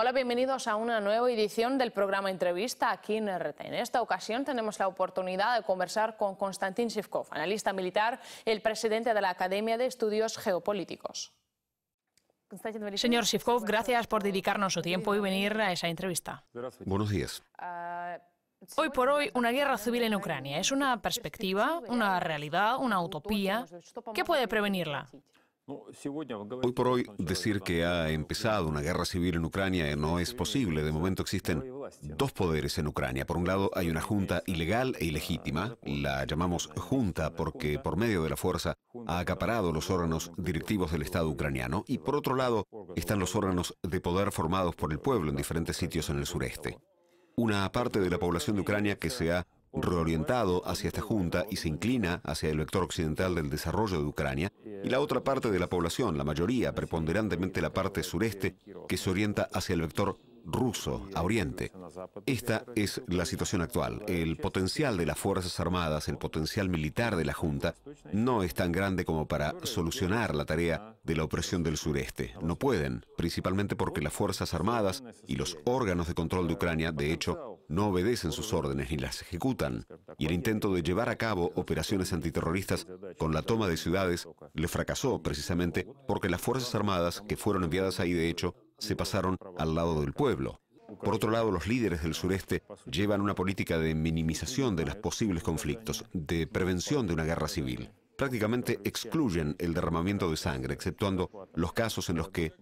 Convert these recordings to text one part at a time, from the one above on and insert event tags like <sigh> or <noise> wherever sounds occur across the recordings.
Hola, bienvenidos a una nueva edición del programa Entrevista aquí en RT. En esta ocasión tenemos la oportunidad de conversar con Konstantin Shivkov, analista militar, el presidente de la Academia de Estudios Geopolíticos. Señor Shivkov, gracias por dedicarnos su tiempo y venir a esa entrevista. Buenos días. Ah, hoy por hoy, una guerra civil en Ucrania es una perspectiva, una realidad, una utopía. ¿Qué puede prevenirla? Hoy por hoy decir que ha empezado una guerra civil en Ucrania no es posible. De momento existen dos poderes en Ucrania. Por un lado hay una junta ilegal e ilegítima, la llamamos junta porque por medio de la fuerza ha acaparado los órganos directivos del Estado ucraniano. Y por otro lado están los órganos de poder formados por el pueblo en diferentes sitios en el sureste. Una parte de la población de Ucrania que se ha reorientado hacia esta junta y se inclina hacia el vector occidental del desarrollo de Ucrania, y la otra parte de la población, la mayoría, preponderantemente la parte sureste, que se orienta hacia el vector ruso a Oriente. Esta es la situación actual. El potencial de las Fuerzas Armadas, el potencial militar de la Junta, no es tan grande como para solucionar la tarea de la opresión del sureste. No pueden, principalmente porque las Fuerzas Armadas y los órganos de control de Ucrania, de hecho, no obedecen sus órdenes ni las ejecutan, y el intento de llevar a cabo operaciones antiterroristas con la toma de ciudades le fracasó precisamente porque las Fuerzas Armadas, que fueron enviadas ahí de hecho, se pasaron al lado del pueblo. Por otro lado, los líderes del sureste llevan una política de minimización de los posibles conflictos, de prevención de una guerra civil. Prácticamente excluyen el derramamiento de sangre, exceptuando los casos en los que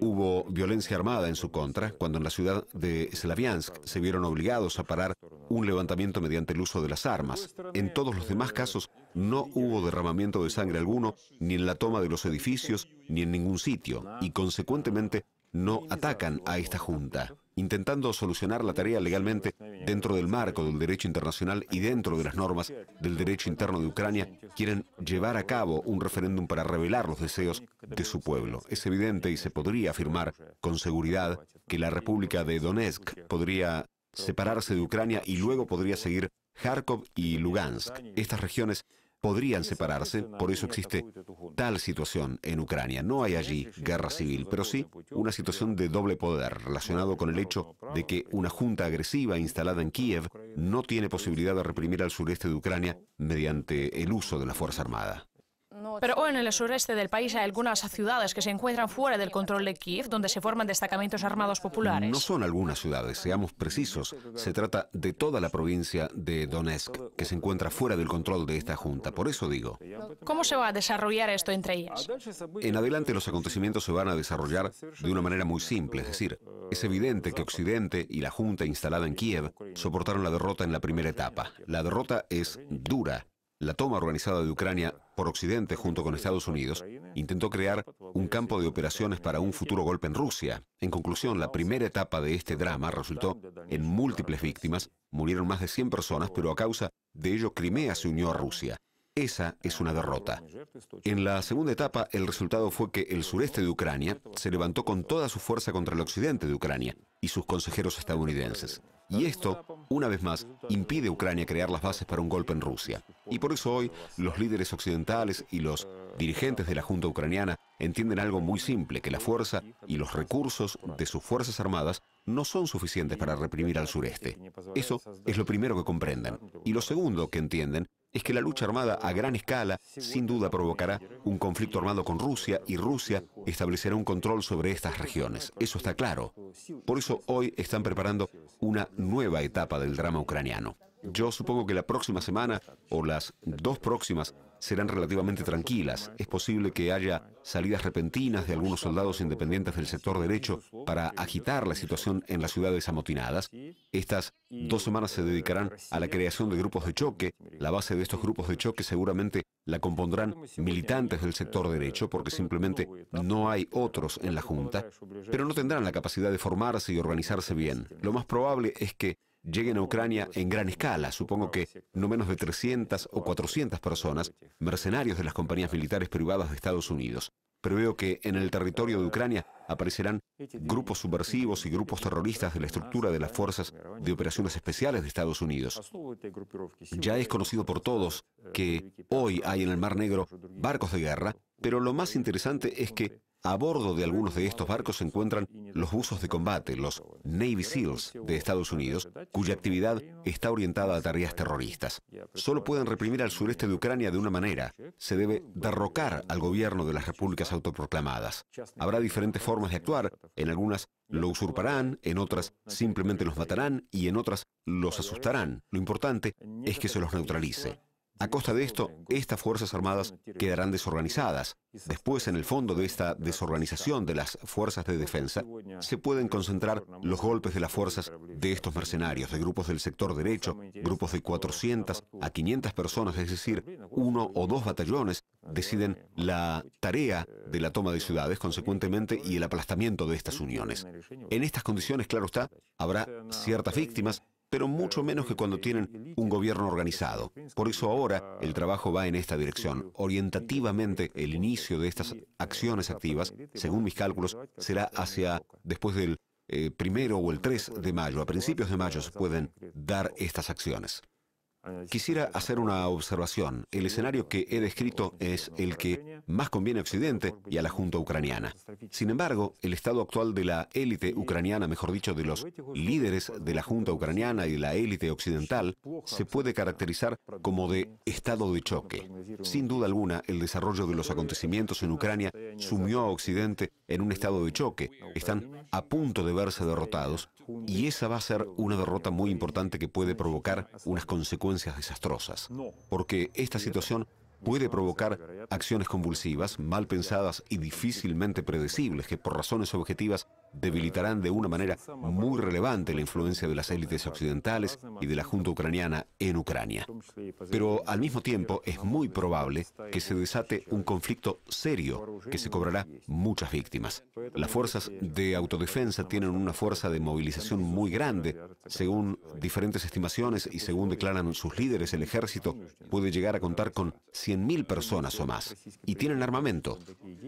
hubo violencia armada en su contra, cuando en la ciudad de Slaviansk se vieron obligados a parar un levantamiento mediante el uso de las armas. En todos los demás casos no hubo derramamiento de sangre alguno, ni en la toma de los edificios, ni en ningún sitio, y consecuentemente no atacan a esta junta, intentando solucionar la tarea legalmente dentro del marco del derecho internacional y dentro de las normas del derecho interno de Ucrania, quieren llevar a cabo un referéndum para revelar los deseos de su pueblo. Es evidente y se podría afirmar con seguridad que la República de Donetsk podría separarse de Ucrania y luego podría seguir Kharkov y Lugansk. Estas regiones podrían separarse, por eso existe tal situación en Ucrania. No hay allí guerra civil, pero sí pues una situación de doble poder relacionado con el hecho de que una junta agresiva instalada en Kiev no tiene posibilidad de reprimir al sureste de Ucrania mediante el uso de la Fuerza Armada. Pero hoy en el sureste del país hay algunas ciudades que se encuentran fuera del control de Kiev, donde se forman destacamentos armados populares. No son algunas ciudades, seamos precisos. Se trata de toda la provincia de Donetsk, que se encuentra fuera del control de esta junta. Por eso digo. ¿Cómo se va a desarrollar esto entre ellas? En adelante los acontecimientos se van a desarrollar de una manera muy simple, es decir, es evidente que Occidente y la junta instalada en Kiev soportaron la derrota en la primera etapa. La derrota es dura, la toma organizada de Ucrania por Occidente junto con Estados Unidos intentó crear un campo de operaciones para un futuro golpe en Rusia. En conclusión, la primera etapa de este drama resultó en múltiples víctimas, murieron más de 100 personas, pero a causa de ello Crimea se unió a Rusia. Esa es una derrota. En la segunda etapa, el resultado fue que el sureste de Ucrania se levantó con toda su fuerza contra el occidente de Ucrania y sus consejeros estadounidenses. Y esto, una vez más, impide a Ucrania crear las bases para un golpe en Rusia. Y por eso hoy los líderes occidentales y los dirigentes de la Junta ucraniana entienden algo muy simple, que la fuerza y los recursos de sus Fuerzas Armadas no son suficientes para reprimir al sureste. Eso es lo primero que comprendan. Y lo segundo que entienden es que la lucha armada a gran escala sin duda provocará un conflicto armado con Rusia y Rusia establecerá un control sobre estas regiones. Eso está claro. Por eso hoy están preparando una nueva etapa del drama ucraniano. Yo supongo que la próxima semana o las dos próximas serán relativamente tranquilas. Es posible que haya salidas repentinas de algunos soldados independientes del sector derecho para agitar la situación en las ciudades amotinadas. Estas dos semanas se dedicarán a la creación de grupos de choque. La base de estos grupos de choque seguramente la compondrán militantes del sector derecho porque simplemente no hay otros en la Junta, pero no tendrán la capacidad de formarse y organizarse bien. Lo más probable es que lleguen a Ucrania en gran escala, supongo que no menos de 300 o 400 personas, mercenarios de las compañías militares privadas de Estados Unidos. Preveo que en el territorio de Ucrania aparecerán grupos subversivos y grupos terroristas de la estructura de las fuerzas de operaciones especiales de Estados Unidos. Ya es conocido por todos que hoy hay en el Mar Negro barcos de guerra, pero lo más interesante es que a bordo de algunos de estos barcos se encuentran los buzos de combate, los Navy SEALs de Estados Unidos, cuya actividad está orientada a tareas terroristas. Solo pueden reprimir al sureste de Ucrania de una manera. Se debe derrocar al gobierno de las repúblicas autoproclamadas. Habrá diferentes formas de actuar. En algunas lo usurparán, en otras simplemente los matarán y en otras los asustarán. Lo importante es que se los neutralice. A costa de esto, estas Fuerzas Armadas quedarán desorganizadas. Después, en el fondo de esta desorganización de las Fuerzas de Defensa, se pueden concentrar los golpes de las fuerzas de estos mercenarios, de grupos del sector derecho, grupos de 400 a 500 personas, es decir, uno o dos batallones, deciden la tarea de la toma de ciudades, consecuentemente, y el aplastamiento de estas uniones. En estas condiciones, claro está, habrá ciertas víctimas, pero mucho menos que cuando tienen un gobierno organizado. Por eso ahora el trabajo va en esta dirección. Orientativamente, el inicio de estas acciones activas, según mis cálculos, será hacia después del eh, primero o el 3 de mayo. A principios de mayo se pueden dar estas acciones. Quisiera hacer una observación. El escenario que he descrito es el que más conviene a Occidente y a la Junta ucraniana. Sin embargo, el estado actual de la élite ucraniana, mejor dicho, de los líderes de la Junta ucraniana y de la élite occidental, se puede caracterizar como de estado de choque. Sin duda alguna, el desarrollo de los acontecimientos en Ucrania sumió a Occidente en un estado de choque. Están a punto de verse derrotados y esa va a ser una derrota muy importante que puede provocar unas consecuencias desastrosas, porque esta situación puede provocar acciones convulsivas, mal pensadas y difícilmente predecibles que por razones objetivas debilitarán de una manera muy relevante la influencia de las élites occidentales y de la junta ucraniana en Ucrania. Pero al mismo tiempo es muy probable que se desate un conflicto serio que se cobrará muchas víctimas. Las fuerzas de autodefensa tienen una fuerza de movilización muy grande. Según diferentes estimaciones y según declaran sus líderes, el ejército puede llegar a contar con 100.000 personas o más. Y tienen armamento.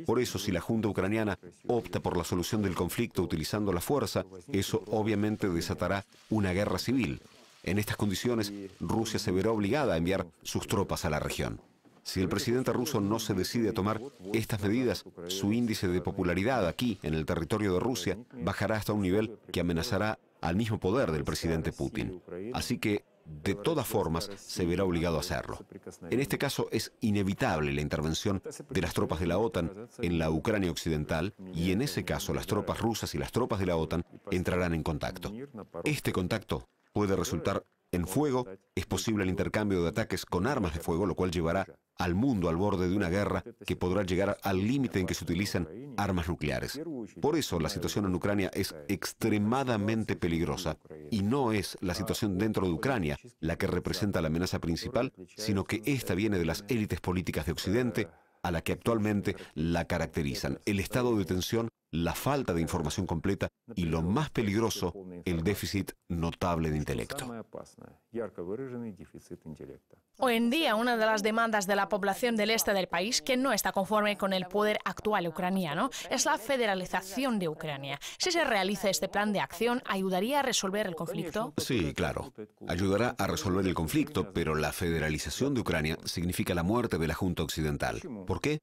Por eso, si la junta ucraniana opta por la solución del conflicto, utilizando la fuerza, eso obviamente desatará una guerra civil. En estas condiciones, Rusia se verá obligada a enviar sus tropas a la región. Si el presidente ruso no se decide a tomar estas medidas, su índice de popularidad aquí, en el territorio de Rusia, bajará hasta un nivel que amenazará al mismo poder del presidente Putin. Así que de todas formas se verá obligado a hacerlo. En este caso es inevitable la intervención de las tropas de la OTAN en la Ucrania occidental y en ese caso las tropas rusas y las tropas de la OTAN entrarán en contacto. Este contacto puede resultar en fuego, es posible el intercambio de ataques con armas de fuego, lo cual llevará al mundo al borde de una guerra que podrá llegar al límite en que se utilizan armas nucleares. Por eso la situación en Ucrania es extremadamente peligrosa y no es la situación dentro de Ucrania la que representa la amenaza principal, sino que esta viene de las élites políticas de Occidente a la que actualmente la caracterizan. El estado de tensión la falta de información completa y, lo más peligroso, el déficit notable de intelecto. Hoy en día, una de las demandas de la población del este del país que no está conforme con el poder actual ucraniano es la federalización de Ucrania. Si se realiza este plan de acción, ¿ayudaría a resolver el conflicto? Sí, claro. Ayudará a resolver el conflicto, pero la federalización de Ucrania significa la muerte de la Junta Occidental. ¿Por qué?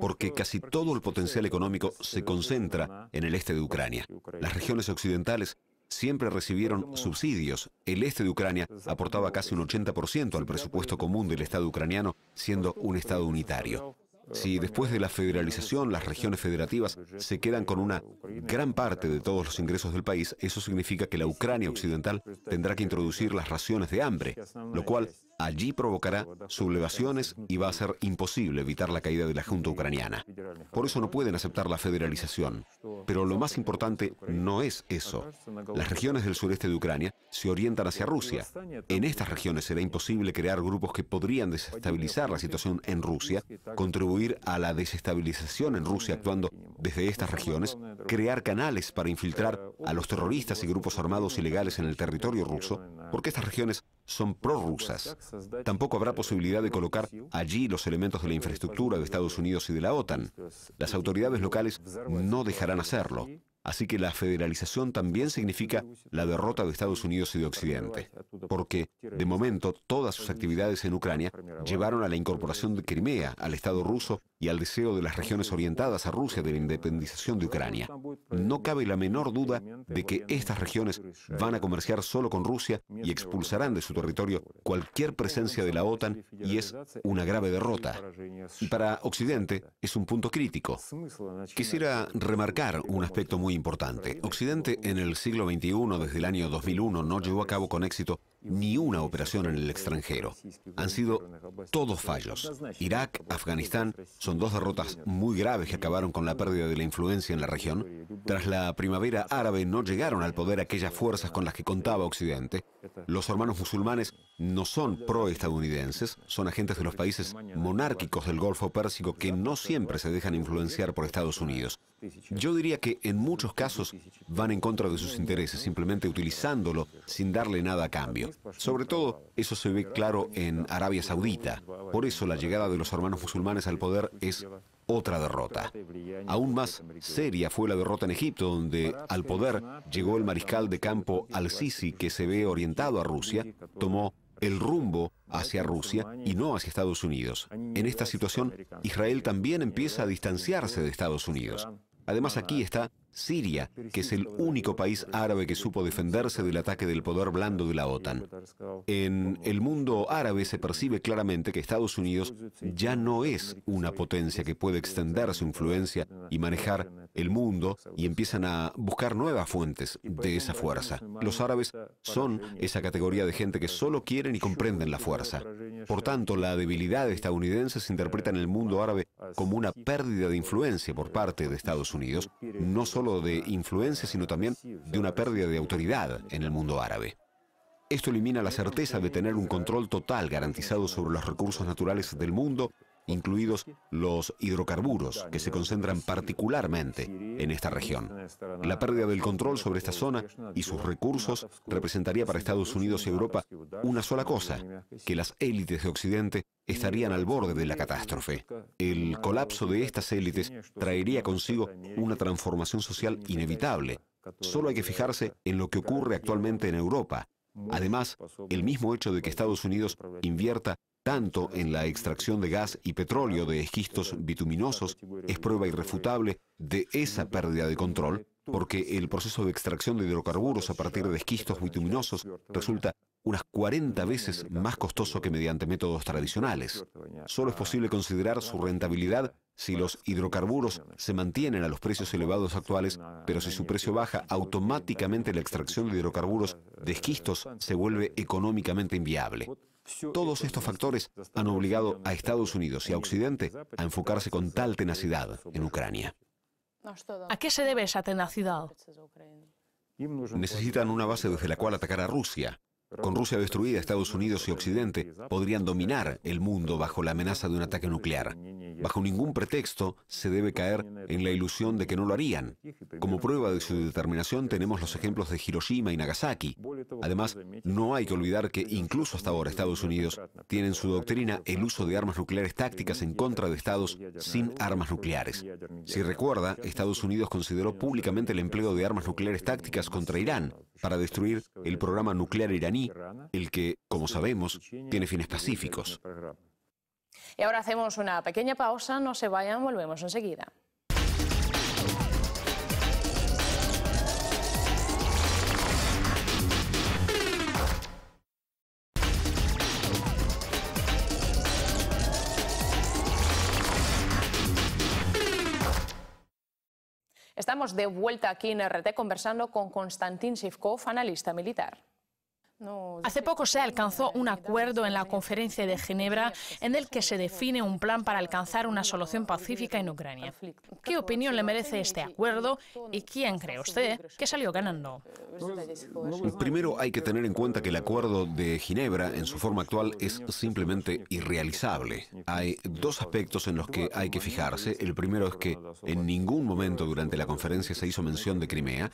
porque casi todo el potencial económico se concentra en el este de Ucrania. Las regiones occidentales siempre recibieron subsidios. El este de Ucrania aportaba casi un 80% al presupuesto común del Estado ucraniano, siendo un Estado unitario. Eh, si después de la federalización las regiones federativas se quedan con una gran parte de todos los ingresos del país, eso significa que la Ucrania occidental tendrá que introducir las raciones de hambre, lo cual Allí provocará sublevaciones y va a ser imposible evitar la caída de la Junta ucraniana. Por eso no pueden aceptar la federalización. Pero lo más importante no es eso. Las regiones del sureste de Ucrania se orientan hacia Rusia. En estas regiones será imposible crear grupos que podrían desestabilizar la situación en Rusia, contribuir a la desestabilización en Rusia actuando desde estas regiones, crear canales para infiltrar a los terroristas y grupos armados ilegales en el territorio ruso, porque estas regiones son prorrusas. Tampoco habrá posibilidad de colocar allí los elementos de la infraestructura de Estados Unidos y de la OTAN. Las autoridades locales no dejarán hacerlo. Así que la federalización también significa la derrota de Estados Unidos y de Occidente, porque de momento todas sus actividades en Ucrania llevaron a la incorporación de Crimea al Estado ruso y al deseo de las regiones orientadas a Rusia de la independización de Ucrania. No cabe la menor duda de que estas regiones van a comerciar solo con Rusia y expulsarán de su territorio cualquier presencia de la OTAN y es una grave derrota. Y para Occidente es un punto crítico. Quisiera remarcar un aspecto muy importante. Occidente en el siglo XXI, desde el año 2001, no llevó a cabo con éxito ni una operación en el extranjero. Han sido todos fallos. Irak, Afganistán, son dos derrotas muy graves que acabaron con la pérdida de la influencia en la región. Tras la primavera árabe no llegaron al poder aquellas fuerzas con las que contaba Occidente. Los hermanos musulmanes no son pro-estadounidenses, son agentes de los países monárquicos del Golfo Pérsico que no siempre se dejan influenciar por Estados Unidos. Yo diría que en muchos casos van en contra de sus intereses, simplemente utilizándolo sin darle nada a cambio. Sobre todo, eso se ve claro en Arabia Saudita. Por eso la llegada de los hermanos musulmanes al poder es otra derrota. Aún más seria fue la derrota en Egipto, donde al poder llegó el mariscal de campo al-Sisi, que se ve orientado a Rusia, tomó el rumbo hacia Rusia y no hacia Estados Unidos. En esta situación, Israel también empieza a distanciarse de Estados Unidos. Además, aquí está Siria, que es el único país árabe que supo defenderse del ataque del poder blando de la OTAN. En el mundo árabe se percibe claramente que Estados Unidos ya no es una potencia que puede extender su influencia y manejar el mundo y empiezan a buscar nuevas fuentes de esa fuerza. Los árabes son esa categoría de gente que solo quieren y comprenden la fuerza. Por tanto, la debilidad estadounidense se interpreta en el mundo árabe como una pérdida de influencia por parte de Estados Unidos, no solo de influencia, sino también de una pérdida de autoridad en el mundo árabe. Esto elimina la certeza de tener un control total garantizado sobre los recursos naturales del mundo incluidos los hidrocarburos, que se concentran particularmente en esta región. La pérdida del control sobre esta zona y sus recursos representaría para Estados Unidos y Europa una sola cosa, que las élites de Occidente estarían al borde de la catástrofe. El colapso de estas élites traería consigo una transformación social inevitable. Solo hay que fijarse en lo que ocurre actualmente en Europa. Además, el mismo hecho de que Estados Unidos invierta tanto en la extracción de gas y petróleo de esquistos bituminosos, es prueba irrefutable de esa pérdida de control, porque el proceso de extracción de hidrocarburos a partir de esquistos bituminosos resulta unas 40 veces más costoso que mediante métodos tradicionales. Solo es posible considerar su rentabilidad si los hidrocarburos se mantienen a los precios elevados actuales, pero si su precio baja, automáticamente la extracción de hidrocarburos de esquistos se vuelve económicamente inviable. Todos estos factores han obligado a Estados Unidos y a Occidente a enfocarse con tal tenacidad en Ucrania. ¿A qué se debe esa tenacidad? Necesitan una base desde la cual atacar a Rusia. Con Rusia destruida, Estados Unidos y Occidente podrían dominar el mundo bajo la amenaza de un ataque nuclear. Bajo ningún pretexto se debe caer en la ilusión de que no lo harían. Como prueba de su determinación tenemos los ejemplos de Hiroshima y Nagasaki. Además, no hay que olvidar que incluso hasta ahora Estados Unidos tiene en su doctrina el uso de armas nucleares tácticas en contra de estados sin armas nucleares. Si recuerda, Estados Unidos consideró públicamente el empleo de armas nucleares tácticas contra Irán para destruir el programa nuclear iraní el que, como sabemos, tiene fines pacíficos. Y ahora hacemos una pequeña pausa, no se vayan, volvemos enseguida. Estamos de vuelta aquí en RT conversando con Konstantin Shivkov, analista militar. Hace poco se alcanzó un acuerdo en la conferencia de Ginebra en el que se define un plan para alcanzar una solución pacífica en Ucrania. ¿Qué opinión le merece este acuerdo y quién cree usted que salió ganando? Eh, pues, primero hay que tener en cuenta que el acuerdo de Ginebra en su forma actual es simplemente irrealizable. Hay dos aspectos en los que hay que fijarse. El primero es que en ningún momento durante la conferencia se hizo mención de Crimea.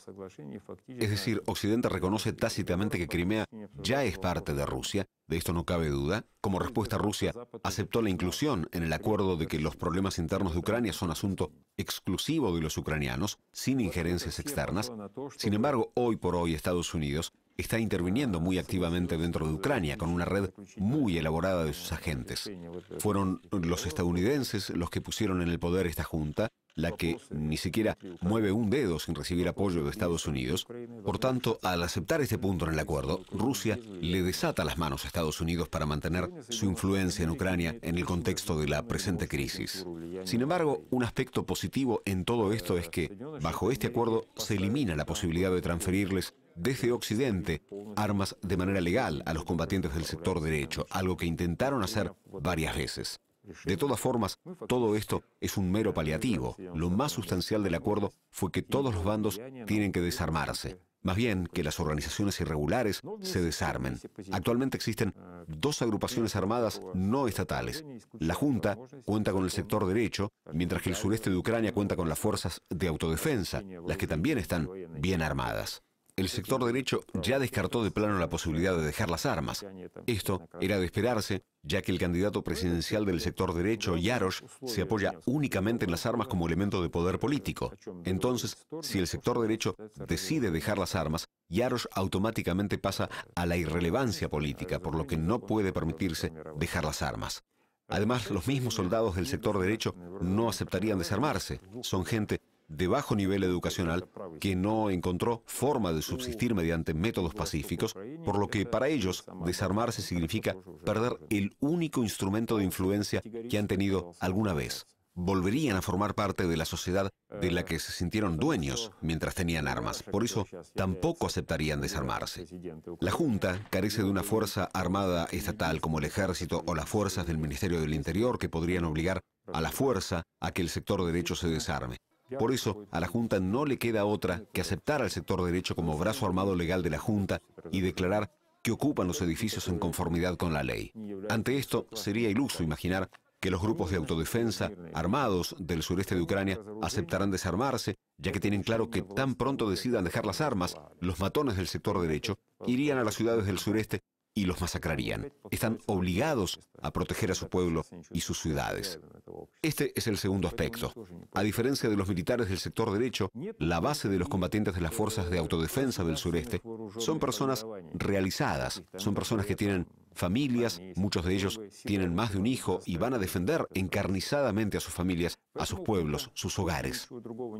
Es decir, Occidente reconoce tácitamente que Crimea ya es parte de Rusia, de esto no cabe duda. Como respuesta Rusia aceptó la inclusión en el acuerdo de que los problemas internos de Ucrania son asunto exclusivo de los ucranianos, sin injerencias externas. Sin embargo, hoy por hoy Estados Unidos está interviniendo muy activamente dentro de Ucrania con una red muy elaborada de sus agentes. Fueron los estadounidenses los que pusieron en el poder esta junta la que ni siquiera mueve un dedo sin recibir apoyo de Estados Unidos. Por tanto, al aceptar este punto en el acuerdo, Rusia le desata las manos a Estados Unidos para mantener su influencia en Ucrania en el contexto de la presente crisis. Sin embargo, un aspecto positivo en todo esto es que, bajo este acuerdo, se elimina la posibilidad de transferirles desde Occidente armas de manera legal a los combatientes del sector derecho, algo que intentaron hacer varias veces. De todas formas, todo esto es un mero paliativo. Lo más sustancial del acuerdo fue que todos los bandos tienen que desarmarse. Más bien, que las organizaciones irregulares se desarmen. Actualmente existen dos agrupaciones armadas no estatales. La Junta cuenta con el sector derecho, mientras que el sureste de Ucrania cuenta con las fuerzas de autodefensa, las que también están bien armadas el sector derecho ya descartó de plano la posibilidad de dejar las armas. Esto era de esperarse, ya que el candidato presidencial del sector derecho, Yarosh, se apoya únicamente en las armas como elemento de poder político. Entonces, si el sector derecho decide dejar las armas, Yarosh automáticamente pasa a la irrelevancia política, por lo que no puede permitirse dejar las armas. Además, los mismos soldados del sector derecho no aceptarían desarmarse. Son gente de bajo nivel educacional que no encontró forma de subsistir mediante métodos pacíficos, por lo que para ellos desarmarse significa perder el único instrumento de influencia que han tenido alguna vez. Volverían a formar parte de la sociedad de la que se sintieron dueños mientras tenían armas. Por eso tampoco aceptarían desarmarse. La Junta carece de una fuerza armada estatal como el ejército o las fuerzas del Ministerio del Interior que podrían obligar a la fuerza a que el sector derecho se desarme. Por eso, a la Junta no le queda otra que aceptar al sector derecho como brazo armado legal de la Junta y declarar que ocupan los edificios en conformidad con la ley. Ante esto, sería iluso imaginar que los grupos de autodefensa armados del sureste de Ucrania aceptarán desarmarse, ya que tienen claro que tan pronto decidan dejar las armas, los matones del sector derecho irían a las ciudades del sureste y los masacrarían. Están obligados a proteger a su pueblo y sus ciudades. Este es el segundo aspecto. A diferencia de los militares del sector derecho, la base de los combatientes de las fuerzas de autodefensa del sureste son personas realizadas, son personas que tienen familias, muchos de ellos tienen más de un hijo y van a defender encarnizadamente a sus familias a sus pueblos, sus hogares.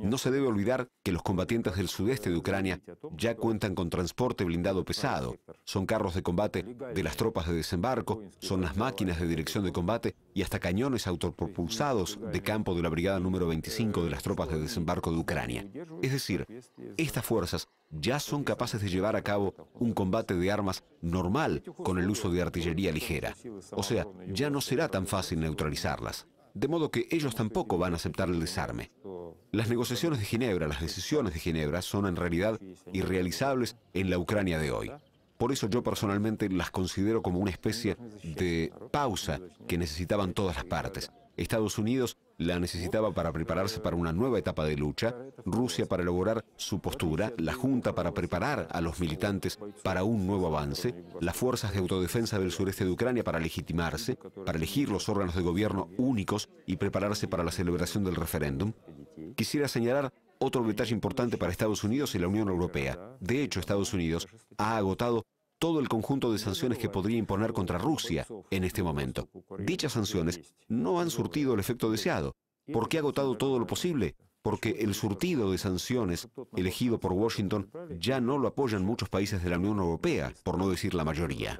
No se debe olvidar que los combatientes del sudeste de Ucrania ya cuentan con transporte blindado pesado, son carros de combate de las tropas de desembarco, son las máquinas de dirección de combate y hasta cañones autopropulsados de campo de la Brigada número 25 de las tropas de desembarco de Ucrania. Es decir, estas fuerzas ya son capaces de llevar a cabo un combate de armas normal con el uso de artillería ligera. O sea, ya no será tan fácil neutralizarlas de modo que ellos tampoco van a aceptar el desarme. Las negociaciones de Ginebra, las decisiones de Ginebra son en realidad irrealizables en la Ucrania de hoy. Por eso yo personalmente las considero como una especie de pausa que necesitaban todas las partes. Estados Unidos la necesitaba para prepararse para una nueva etapa de lucha, Rusia para elaborar su postura, la Junta para preparar a los militantes para un nuevo avance, las fuerzas de autodefensa del sureste de Ucrania para legitimarse, para elegir los órganos de gobierno únicos y prepararse para la celebración del referéndum. Quisiera señalar otro detalle importante para Estados Unidos y la Unión Europea. De hecho, Estados Unidos ha agotado todo el conjunto de sanciones que podría imponer contra Rusia en este momento. Dichas sanciones no han surtido el efecto deseado, porque ha agotado todo lo posible, porque el surtido de sanciones elegido por Washington ya no lo apoyan muchos países de la Unión Europea, por no decir la mayoría.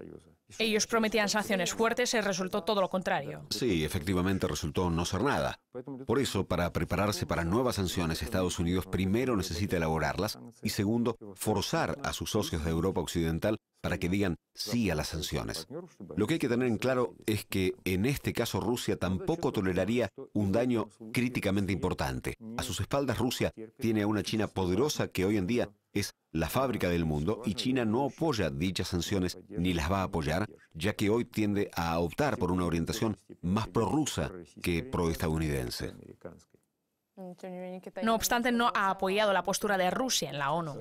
Ellos prometían sanciones fuertes y resultó todo lo contrario. Sí, efectivamente resultó no ser nada. Por eso, para prepararse para nuevas sanciones, Estados Unidos primero necesita elaborarlas y segundo, forzar a sus socios de Europa Occidental para que digan sí a las sanciones. Lo que hay que tener en claro es que en este caso Rusia tampoco toleraría un daño críticamente importante. A sus espaldas Rusia tiene a una China poderosa que hoy en día es la fábrica del mundo y China no apoya dichas sanciones ni las va a apoyar, ya que hoy tiende a optar por una orientación más prorrusa que proestadounidense. No obstante, no ha apoyado la postura de Rusia en la ONU.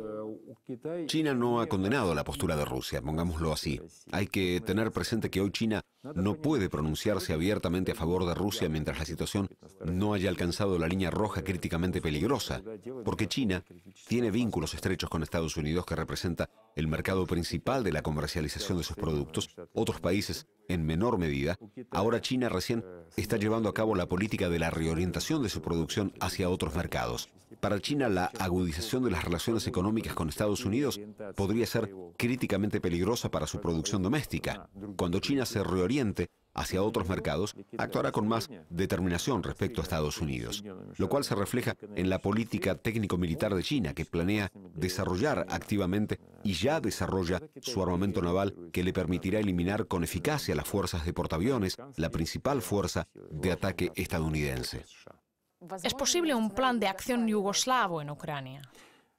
China no ha condenado la postura de Rusia, pongámoslo así. Hay que tener presente que hoy China no puede pronunciarse abiertamente a favor de Rusia mientras la situación no haya alcanzado la línea roja críticamente peligrosa, porque China tiene vínculos estrechos con Estados Unidos que representa el mercado principal de la comercialización de sus productos, otros países en menor medida, ahora China recién está llevando a cabo la política de la reorientación de su producción hacia otros mercados. Para China, la agudización de las relaciones económicas con Estados Unidos podría ser críticamente peligrosa para su producción doméstica. Cuando China se reorienta, hacia otros mercados, actuará con más determinación respecto a Estados Unidos, lo cual se refleja en la política técnico-militar de China, que planea desarrollar activamente y ya desarrolla su armamento naval que le permitirá eliminar con eficacia las fuerzas de portaaviones, la principal fuerza de ataque estadounidense. ¿Es posible un plan de acción yugoslavo en Ucrania?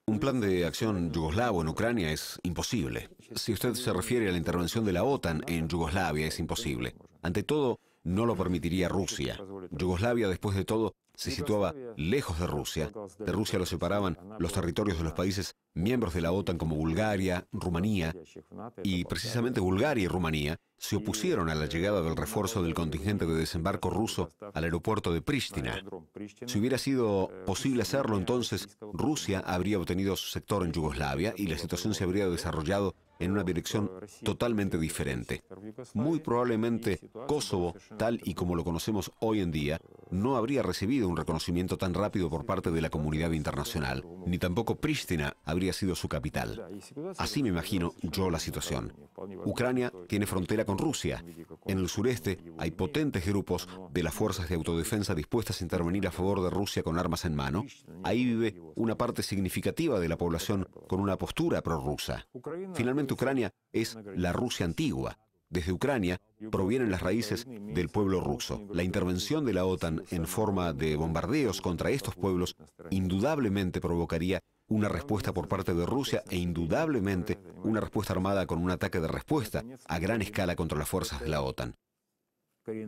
Un plan de acción yugoslavo en Ucrania es imposible. Si usted se refiere a la intervención de la OTAN en Yugoslavia, es imposible. Ante todo, no lo permitiría Rusia. Yugoslavia, después de todo, se situaba lejos de Rusia. De Rusia lo separaban los territorios de los países miembros de la OTAN como Bulgaria, Rumanía, y precisamente Bulgaria y Rumanía se opusieron a la eh, llegada del refuerzo del contingente de desembarco ruso al aeropuerto de Pristina. Si hubiera sido eh, posible hacerlo entonces, Rusia habría obtenido su sector en Yugoslavia y la situación se habría eh, desarrollado en una dirección totalmente diferente. Muy probablemente Kosovo, tal y como lo conocemos hoy en día, no habría recibido un reconocimiento tan rápido por parte de la comunidad internacional, ni tampoco Pristina habría sido su capital. Así me imagino yo la situación. Ucrania tiene frontera con Rusia. En el sureste hay potentes grupos de las fuerzas de autodefensa dispuestas a intervenir a favor de Rusia con armas en mano. Ahí vive una parte significativa de la población con una postura prorrusa. Finalmente Ucrania es la Rusia antigua, desde Ucrania provienen las raíces del pueblo ruso. La intervención de la OTAN en forma de bombardeos contra estos pueblos indudablemente provocaría una respuesta por parte de Rusia e indudablemente una respuesta armada con un ataque de respuesta a gran escala contra las fuerzas de la OTAN.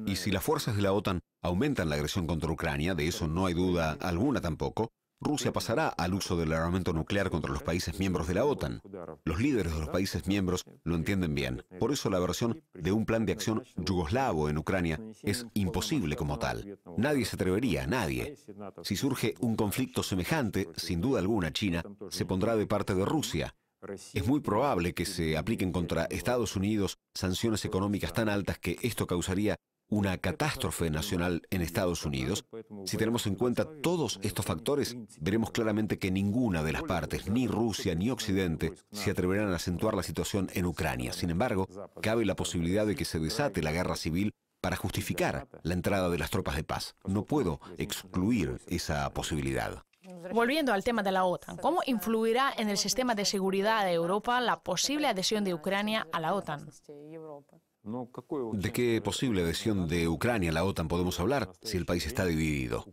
Y si las fuerzas de la OTAN aumentan la agresión contra Ucrania, de eso no hay duda alguna tampoco, Rusia pasará al uso del armamento nuclear contra los países miembros de la OTAN. Los líderes de los países miembros lo entienden bien. Por eso la versión de un plan de acción yugoslavo en Ucrania es imposible como tal. Nadie se atrevería, nadie. Si surge un conflicto semejante, sin duda alguna China se pondrá de parte de Rusia. Es muy probable que se apliquen contra Estados Unidos sanciones económicas tan altas que esto causaría una catástrofe nacional en Estados Unidos, si tenemos en cuenta todos estos factores, veremos claramente que ninguna de las partes, ni Rusia ni Occidente, se atreverán a acentuar la situación en Ucrania. Sin embargo, cabe la posibilidad de que se desate la guerra civil para justificar la entrada de las tropas de paz. No puedo excluir esa posibilidad. Volviendo al tema de la OTAN, ¿cómo influirá en el sistema de seguridad de Europa la posible adhesión de Ucrania a la OTAN? ¿De qué posible adhesión de Ucrania a la OTAN podemos hablar si el país está dividido?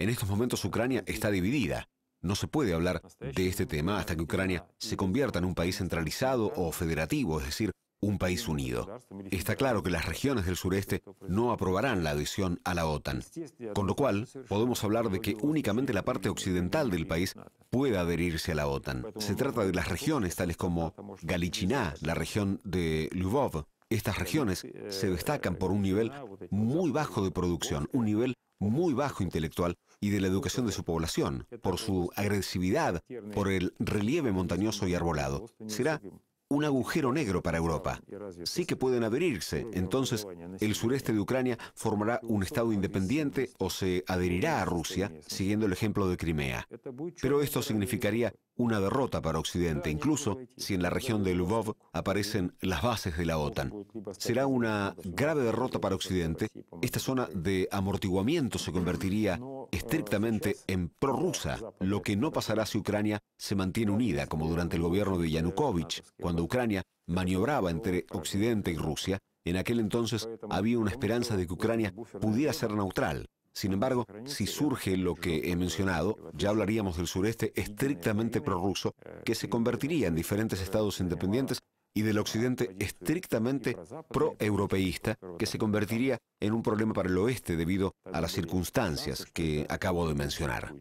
En estos momentos Ucrania está dividida. No se puede hablar de este tema hasta que Ucrania se convierta en un país centralizado o federativo, es decir, un país unido. Está claro que las regiones del sureste no aprobarán la adhesión a la OTAN, con lo cual podemos hablar de que únicamente la parte occidental del país pueda adherirse a la OTAN. Se trata de las regiones tales como Galichina, la región de Lvov, estas regiones eh, se destacan por un nivel pues, muy bajo de producción, un <laughs> nivel muy bajo intelectual y de la educación de su población, por su agresividad, por el relieve montañoso y arbolado. Será un agujero negro para Europa. Ah, sí que pueden adherirse. Entonces, el sureste de Ucrania formará un Estado independiente o se adherirá a Rusia, siguiendo el ejemplo de Crimea. Este Pero esto significaría una derrota para Occidente, incluso si en la región de Lvov aparecen las bases de la OTAN. Será una grave derrota para Occidente. Esta zona de amortiguamiento se convertiría estrictamente en prorrusa, lo que no pasará si Ucrania se mantiene unida, como durante el gobierno de Yanukovych, cuando Ucrania maniobraba entre Occidente y Rusia. En aquel entonces había una esperanza de que Ucrania pudiera ser neutral, sin embargo, si surge lo que he mencionado, ya hablaríamos del sureste estrictamente prorruso, eh, que se convertiría en diferentes estados independientes, y del occidente estrictamente proeuropeísta, que se convertiría en un problema para el oeste debido a las circunstancias que acabo de mencionar.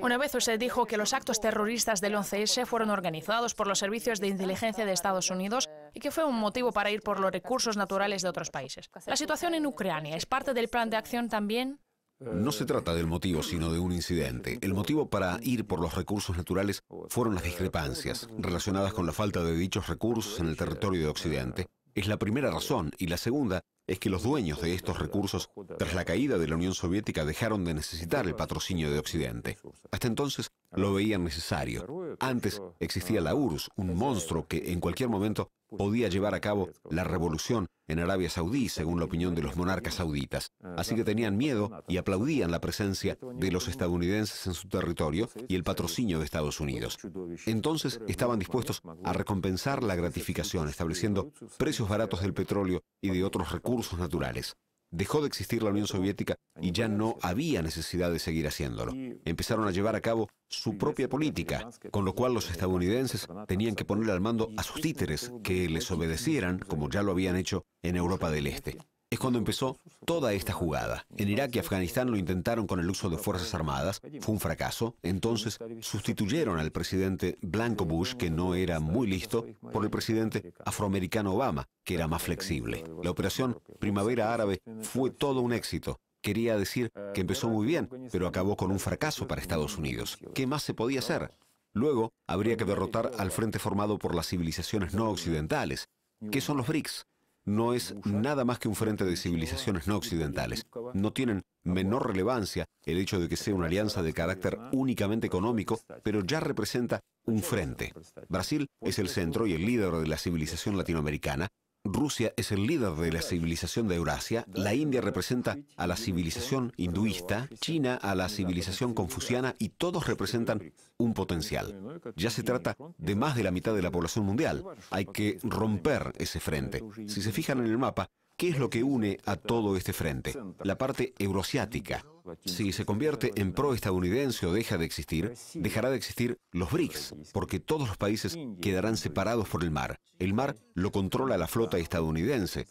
Una vez usted dijo que los actos terroristas del 11S fueron organizados por los servicios de inteligencia de Estados Unidos y que fue un motivo para ir por los recursos naturales de otros países. La situación en Ucrania es parte del plan de acción también. No se trata del motivo, sino de un incidente. El motivo para ir por los recursos naturales fueron las discrepancias relacionadas con la falta de dichos recursos en el territorio de Occidente. Es la primera razón y la segunda es que los dueños de estos recursos, tras la caída de la Unión Soviética, dejaron de necesitar el patrocinio de Occidente. Hasta entonces lo veían necesario. Antes existía la URSS, un monstruo que en cualquier momento podía llevar a cabo la revolución en Arabia Saudí, según la opinión de los monarcas sauditas. Así que tenían miedo y aplaudían la presencia de los estadounidenses en su territorio y el patrocinio de Estados Unidos. Entonces estaban dispuestos a recompensar la gratificación, estableciendo precios baratos del petróleo y de otros recursos naturales. Dejó de existir la Unión Soviética y ya no había necesidad de seguir haciéndolo. Empezaron a llevar a cabo su propia política, con lo cual los estadounidenses tenían que poner al mando a sus títeres que les obedecieran, como ya lo habían hecho en Europa del Este es cuando empezó toda esta jugada. En Irak y Afganistán lo intentaron con el uso de Fuerzas Armadas, fue un fracaso, entonces sustituyeron al presidente Blanco Bush, que no era muy listo, por el presidente afroamericano Obama, que era más flexible. La operación Primavera Árabe fue todo un éxito. Quería decir que empezó muy bien, pero acabó con un fracaso para Estados Unidos. ¿Qué más se podía hacer? Luego, habría que derrotar al frente formado por las civilizaciones no occidentales, que son los BRICS, no es nada más que un frente de civilizaciones no occidentales. No tienen ah, menor relevancia el hecho de que sea una alianza de carácter ah, únicamente económico, pero ya representa un frente. Brasil pues es el centro y el líder de la civilización latinoamericana, Rusia es el líder de la civilización de Eurasia, la India representa a la civilización hinduista, China a la civilización confuciana y todos representan un potencial. Ya se trata de más de la mitad de la población mundial. Hay que romper ese frente. Si se fijan en el mapa, ¿Qué es lo que une a todo este frente? La parte euroasiática. Si se convierte en pro-estadounidense o deja de existir, dejará de existir los BRICS, porque todos los países quedarán separados por el mar. El mar lo controla la flota estadounidense.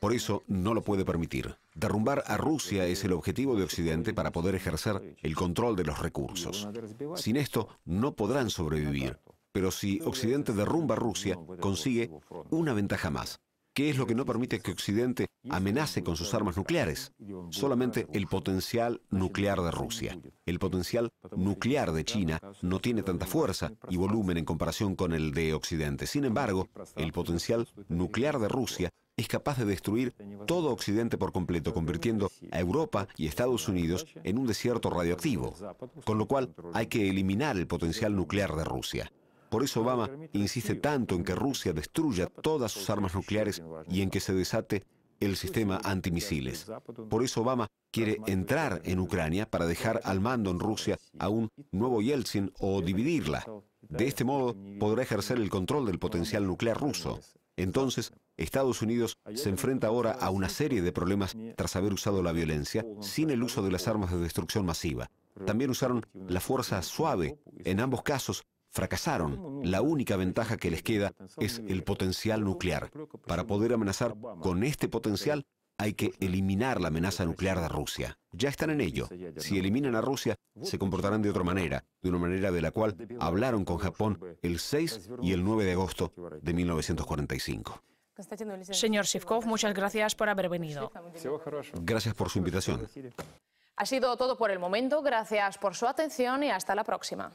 Por eso no lo puede permitir. Derrumbar a Rusia es el objetivo de Occidente para poder ejercer el control de los recursos. Sin esto no podrán sobrevivir. Pero si Occidente derrumba a Rusia, consigue una ventaja más, ¿Qué es lo que no permite que Occidente amenace con sus armas nucleares? Solamente el potencial nuclear de Rusia. El potencial nuclear de China no tiene tanta fuerza y volumen en comparación con el de Occidente. Sin embargo, el potencial nuclear de Rusia es capaz de destruir todo Occidente por completo, convirtiendo a Europa y Estados Unidos en un desierto radioactivo. Con lo cual, hay que eliminar el potencial nuclear de Rusia. Por eso Obama insiste tanto en que Rusia destruya todas sus armas nucleares y en que se desate el sistema antimisiles. Por eso Obama quiere entrar en Ucrania para dejar al mando en Rusia a un nuevo Yeltsin o dividirla. De este modo podrá ejercer el control del potencial nuclear ruso. Entonces, Estados Unidos se enfrenta ahora a una serie de problemas tras haber usado la violencia sin el uso de las armas de destrucción masiva. También usaron la fuerza suave. En ambos casos Fracasaron. La única ventaja que les queda es el potencial nuclear. Para poder amenazar con este potencial, hay que eliminar la amenaza nuclear de Rusia. Ya están en ello. Si eliminan a Rusia, se comportarán de otra manera, de una manera de la cual hablaron con Japón el 6 y el 9 de agosto de 1945. Señor Shivkov, muchas gracias por haber venido. Gracias por su invitación. Ha sido todo por el momento, gracias por su atención y hasta la próxima.